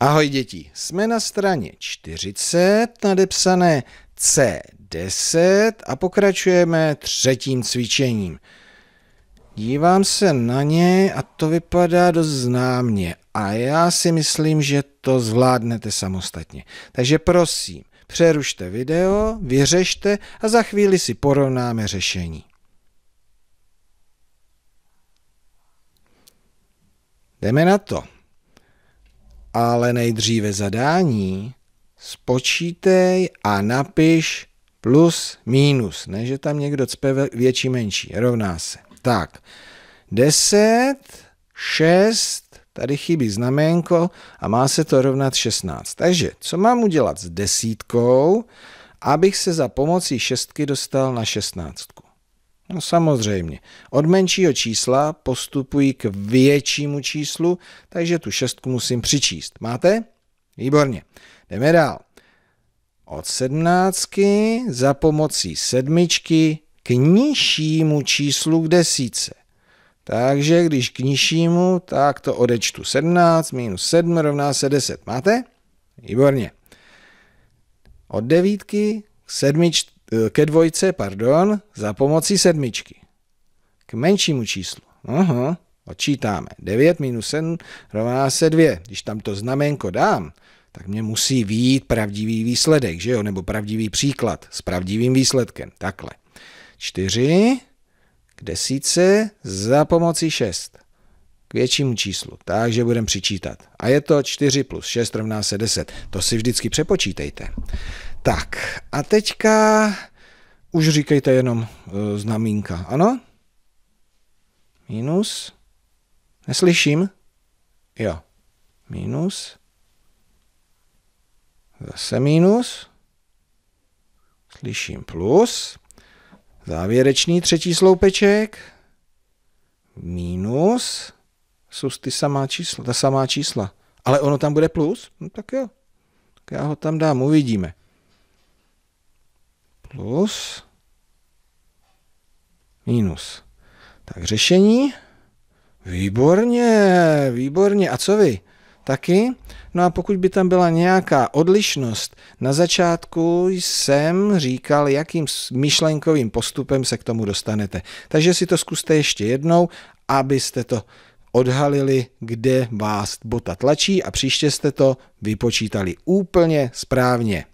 Ahoj děti, jsme na straně 40, nadepsané C10 a pokračujeme třetím cvičením. Dívám se na něj a to vypadá dost známě a já si myslím, že to zvládnete samostatně. Takže prosím, přerušte video, vyřešte a za chvíli si porovnáme řešení. Jdeme na to ale nejdříve zadání, spočítej a napiš plus, minus. Ne, že tam někdo cpe větší, menší. Rovná se. Tak, 10, 6, tady chybí znaménko a má se to rovnat 16. Takže, co mám udělat s desítkou, abych se za pomocí šestky dostal na 16? No samozřejmě. Od menšího čísla postupuji k většímu číslu, takže tu šestku musím přičíst. Máte? Výborně. Jdeme dál. Od sedmnáctky za pomocí sedmičky k nižšímu číslu k desíce. Takže když k nižšímu, tak to odečtu 17 minus 7 rovná se 10. Máte? Výborně. Od devítky k sedmičce Eh, ke dvojce, pardon, za pomocí sedmičky. K menšímu číslu. Aha, odčítáme. 9 minus 7 rovná se 2. Když tam to znamenko dám, tak mě musí výjít pravdivý výsledek, že jo? Nebo pravdivý příklad s pravdivým výsledkem. Takhle. 4 k desíce za pomocí 6 k většímu číslu, takže budeme přičítat. A je to 4 plus 6 rovná se 10. To si vždycky přepočítejte. Tak a teďka už říkejte jenom e, znamínka, ano? Minus. Neslyším? Jo. Minus. Zase minus. Slyším plus. Závěrečný třetí sloupeček. Minus. Jsou ty samá čísla, ta samá čísla. Ale ono tam bude plus? No tak jo. Tak já ho tam dám, uvidíme plus minus. Tak řešení. Výborně, výborně. A co vy? Taky? No a pokud by tam byla nějaká odlišnost, na začátku jsem říkal, jakým myšlenkovým postupem se k tomu dostanete. Takže si to zkuste ještě jednou, abyste to odhalili, kde vás bota tlačí a příště jste to vypočítali úplně správně.